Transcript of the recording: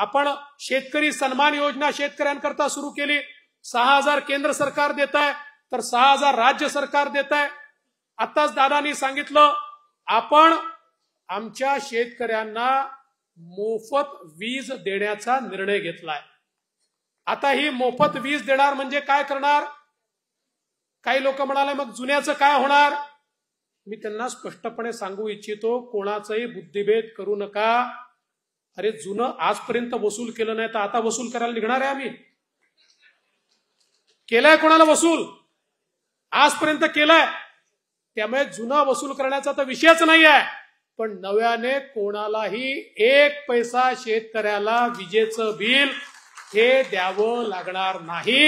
आपण शेतकरी सन्मान योजना शेतकऱ्यांकरता सुरू केली सहा हजार केंद्र सरकार देत आहे तर सहा हजार राज्य सरकार देत आहे आताच दादानी सांगितलं आपण आमच्या शेतकऱ्यांना मोफत वीज देण्याचा निर्णय घेतलाय आता ही मोफत वीज देणार म्हणजे काय करणार काही लोक म्हणाले मग जुन्याचं काय होणार मी त्यांना स्पष्टपणे सांगू इच्छितो कोणाचाही बुद्धिभेद करू नका अरे जुनं आजपर्यंत वसूल केलं नाही तर आता वसूल करायला निघणार आहे आम्ही केलाय कोणाला वसूल आजपर्यंत केलाय त्यामुळे जुना वसूल करण्याचा तर विषयच नाही आहे पण नव्याने कोणालाही एक पैसा शेतकऱ्याला विजेचं बिल हे द्यावं लागणार नाही